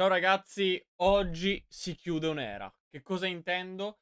Ciao ragazzi, oggi si chiude un'era. Che cosa intendo?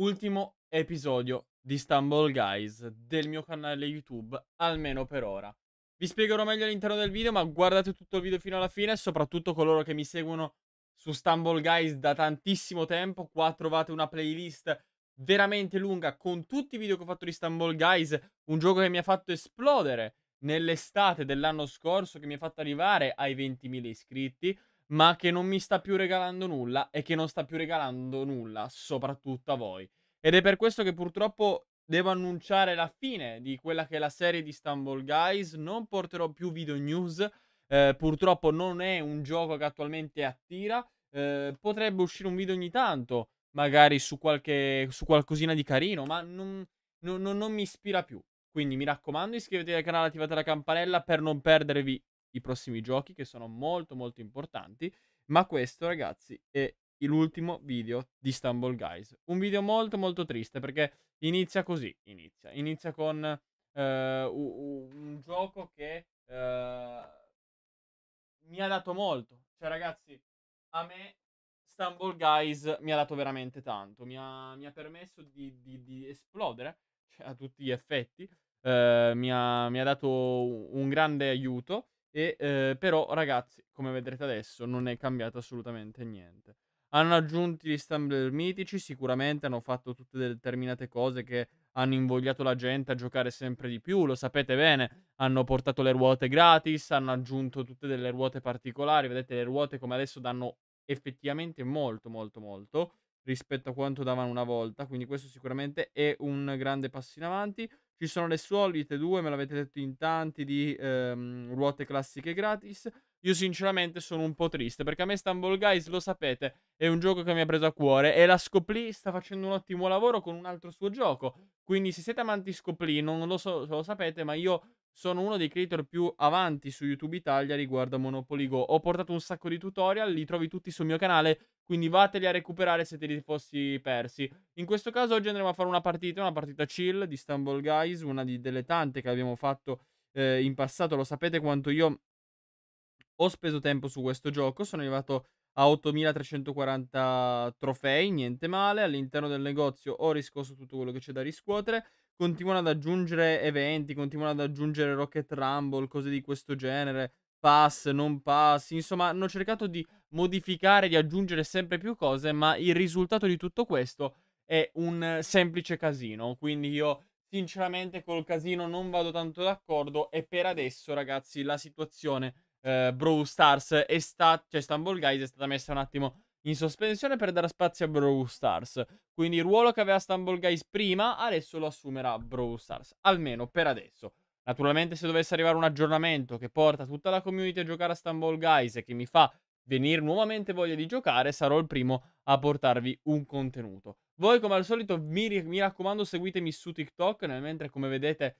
Ultimo episodio di Stumble Guys del mio canale YouTube, almeno per ora. Vi spiegherò meglio all'interno del video, ma guardate tutto il video fino alla fine, soprattutto coloro che mi seguono su Stumble Guys da tantissimo tempo. Qua trovate una playlist veramente lunga con tutti i video che ho fatto di Stumble Guys, un gioco che mi ha fatto esplodere nell'estate dell'anno scorso, che mi ha fatto arrivare ai 20.000 iscritti ma che non mi sta più regalando nulla e che non sta più regalando nulla, soprattutto a voi. Ed è per questo che purtroppo devo annunciare la fine di quella che è la serie di Istanbul Guys, non porterò più video news, eh, purtroppo non è un gioco che attualmente attira, eh, potrebbe uscire un video ogni tanto, magari su, qualche, su qualcosina di carino, ma non, non, non mi ispira più. Quindi mi raccomando, iscrivetevi al canale, attivate la campanella per non perdervi i prossimi giochi che sono molto molto importanti. Ma questo ragazzi è l'ultimo video di Stumble Guys. Un video molto molto triste perché inizia così, inizia. Inizia con uh, un gioco che uh, mi ha dato molto. Cioè ragazzi, a me Stumble Guys mi ha dato veramente tanto. Mi ha, mi ha permesso di, di, di esplodere cioè, a tutti gli effetti. Uh, mi, ha, mi ha dato un grande aiuto e, eh, però, ragazzi, come vedrete adesso, non è cambiato assolutamente niente. Hanno aggiunto gli Stumbler mitici, sicuramente hanno fatto tutte determinate cose che hanno invogliato la gente a giocare sempre di più, lo sapete bene, hanno portato le ruote gratis, hanno aggiunto tutte delle ruote particolari, vedete le ruote come adesso danno effettivamente molto molto molto rispetto a quanto davano una volta, quindi questo sicuramente è un grande passo in avanti. Ci sono le solite due, me l'avete detto in tanti, di ehm, ruote classiche gratis. Io sinceramente sono un po' triste perché a me Stumble Guys, lo sapete, è un gioco che mi ha preso a cuore e la Scopli sta facendo un ottimo lavoro con un altro suo gioco. Quindi se siete amanti Scopli, non lo so se lo sapete, ma io sono uno dei creator più avanti su YouTube Italia riguardo a Monopoly Go. Ho portato un sacco di tutorial, li trovi tutti sul mio canale, quindi vateli a recuperare se te li fossi persi. In questo caso oggi andremo a fare una partita, una partita chill di Stumble Guys, una di, delle tante che abbiamo fatto eh, in passato. Lo sapete quanto io ho speso tempo su questo gioco, sono arrivato a 8340 trofei, niente male. All'interno del negozio ho riscosso tutto quello che c'è da riscuotere. Continuano ad aggiungere eventi, continuano ad aggiungere Rocket Rumble, cose di questo genere pass, non pass, insomma hanno cercato di modificare, di aggiungere sempre più cose, ma il risultato di tutto questo è un semplice casino, quindi io sinceramente col casino non vado tanto d'accordo e per adesso ragazzi la situazione eh, Brawl Stars è stata, cioè Stumble Guys è stata messa un attimo in sospensione per dare spazio a Brawl Stars, quindi il ruolo che aveva Stumble Guys prima adesso lo assumerà Brawl Stars, almeno per adesso. Naturalmente se dovesse arrivare un aggiornamento che porta tutta la community a giocare a Stumble Guys e che mi fa venire nuovamente voglia di giocare, sarò il primo a portarvi un contenuto. Voi come al solito mi, mi raccomando seguitemi su TikTok, nel mentre come vedete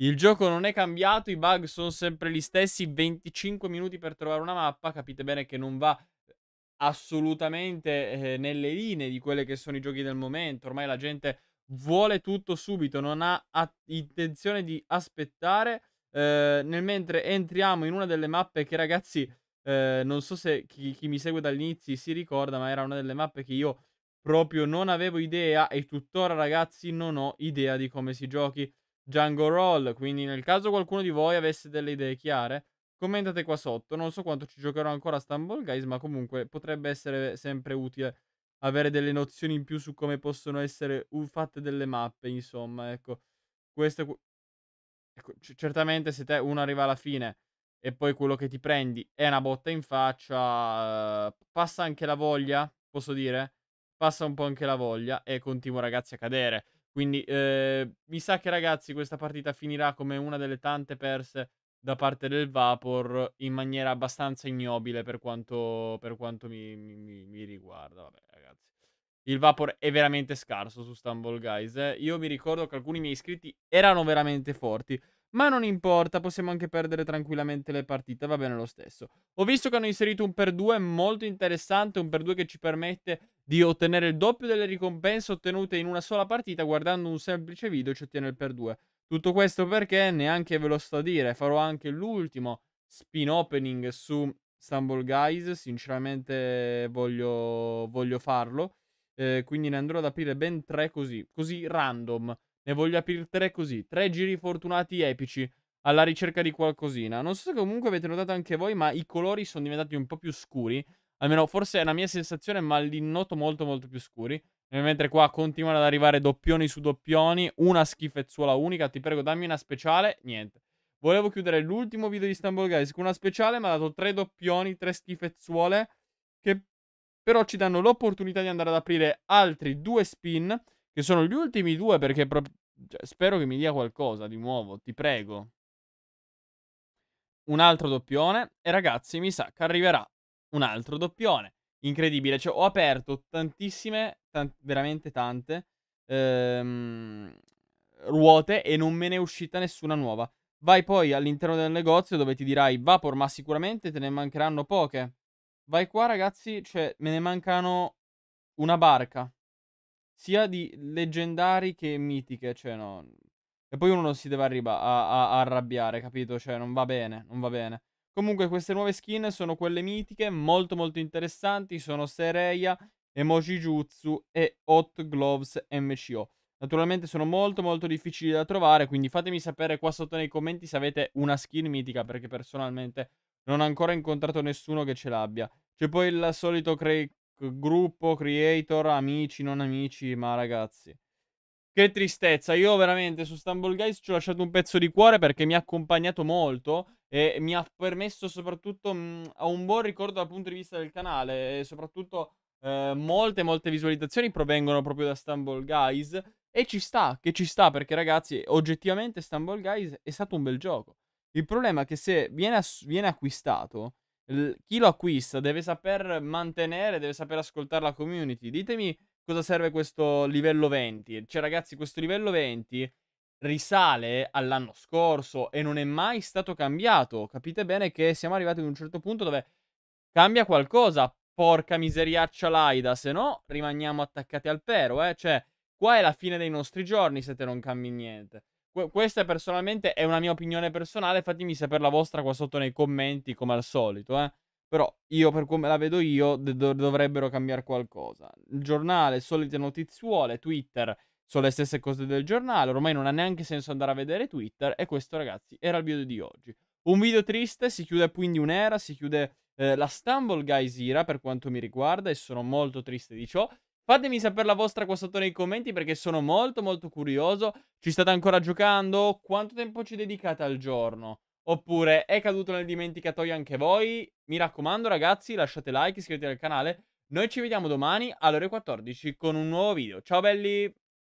il gioco non è cambiato, i bug sono sempre gli stessi, 25 minuti per trovare una mappa, capite bene che non va eh, assolutamente eh, nelle linee di quelle che sono i giochi del momento, ormai la gente vuole tutto subito, non ha a- intenzione di aspettare. Eh, nel mentre entriamo in una delle mappe che ragazzi, eh, non so se chi, chi mi segue dall'inizio si ricorda, ma era una delle mappe che io proprio non avevo idea e tuttora ragazzi non ho idea di come si giochi Jungle Roll. Quindi nel caso qualcuno di voi avesse delle idee chiare, commentate qua sotto. Non so quanto ci giocherò ancora a Stumble Guys, ma comunque potrebbe essere sempre utile avere delle nozioni in più su come possono essere u- fatte delle mappe, insomma, ecco. Questo ecco, c- certamente se te uno arriva alla fine e poi quello che ti prendi è una botta in faccia, uhm, passa anche la voglia, posso dire? Passa un po' anche la voglia e continuo ragazzi a cadere. Quindi eh, mi sa che ragazzi questa partita finirà come una delle tante perse da parte del Vapor in maniera abbastanza ignobile per quanto, per quanto mi, mi, mi, riguarda. Vabbè, ragazzi. Il Vapor è veramente scarso su Stumble Guys. Eh. Io mi ricordo che alcuni miei iscritti erano veramente forti. Ma non importa, possiamo anche perdere tranquillamente le partite, va bene lo stesso. Ho visto che hanno inserito un per 2 molto interessante, un per 2 che ci permette di ottenere il doppio delle ricompense ottenute in una sola partita. Guardando un semplice video ci ottiene il per 2. Tutto questo perché neanche ve lo sto a dire, farò anche l'ultimo spin opening su Stumble Guys, sinceramente voglio, voglio farlo, eh, quindi ne andrò ad aprire ben tre così, così random, ne voglio aprire tre così, tre giri fortunati epici alla ricerca di qualcosina. Non so se comunque avete notato anche voi, ma i colori sono diventati un po' più scuri, almeno forse è una mia sensazione, ma li noto molto molto più scuri mentre qua continuano ad arrivare doppioni su doppioni, una schifezzuola unica, ti prego dammi una speciale, niente. Volevo chiudere l'ultimo video di Istanbul Guys con una speciale, mi ha dato tre doppioni, tre schifezzuole, che però ci danno l'opportunità di andare ad aprire altri due spin, che sono gli ultimi due perché pro... cioè, spero che mi dia qualcosa di nuovo, ti prego. Un altro doppione e ragazzi mi sa che arriverà un altro doppione incredibile. Cioè, ho aperto tantissime, tan- veramente tante, ehm, ruote e non me ne è uscita nessuna nuova. Vai poi all'interno del negozio dove ti dirai Vapor, ma sicuramente te ne mancheranno poche. Vai qua, ragazzi, cioè, me ne mancano una barca. Sia di leggendari che mitiche, cioè, no. E poi uno non si deve arriva- a-, a-, a arrabbiare, capito? Cioè, non va bene, non va bene. Comunque queste nuove skin sono quelle mitiche, molto molto interessanti, sono Sereia, Emoji Jutsu e Hot Gloves MCO. Naturalmente sono molto molto difficili da trovare, quindi fatemi sapere qua sotto nei commenti se avete una skin mitica, perché personalmente non ho ancora incontrato nessuno che ce l'abbia. C'è poi il solito cre gruppo, creator, amici, non amici, ma ragazzi... Che tristezza, io veramente su Stumble Guys ci ho lasciato un pezzo di cuore perché mi ha accompagnato molto e mi ha permesso soprattutto mh, mm, a un buon ricordo dal punto di vista del canale e soprattutto eh, molte molte visualizzazioni provengono proprio da Stumble Guys e ci sta, che ci sta perché ragazzi oggettivamente Stumble Guys è stato un bel gioco. Il problema è che se viene, viene acquistato, chi lo acquista deve saper mantenere, deve saper ascoltare la community. Ditemi cosa serve questo livello 20? Cioè, ragazzi, questo livello 20 risale all'anno scorso e non è mai stato cambiato. Capite bene che siamo arrivati ad un certo punto dove cambia qualcosa. Porca miseriaccia Laida, se no rimaniamo attaccati al pero, eh? Cioè, qua è la fine dei nostri giorni se te non cambi niente. Qu- questa personalmente è una mia opinione personale, fatemi sapere la vostra qua sotto nei commenti come al solito, eh? Però io, per come la vedo io, do- dovrebbero cambiare qualcosa. Il giornale, solite notiziuole, Twitter, sono le stesse cose del giornale. Ormai non ha neanche senso andare a vedere Twitter. E questo, ragazzi, era il video di oggi. Un video triste, si chiude quindi un'era, si chiude eh, la Stumble Guys era per quanto mi riguarda e sono molto triste di ciò. Fatemi sapere la vostra qua sotto nei commenti perché sono molto molto curioso. Ci state ancora giocando? Quanto tempo ci dedicate al giorno? Oppure è caduto nel dimenticatoio anche voi? Mi raccomando ragazzi, lasciate like, iscrivetevi al canale. Noi ci vediamo domani alle ore 14 con un nuovo video. Ciao belli!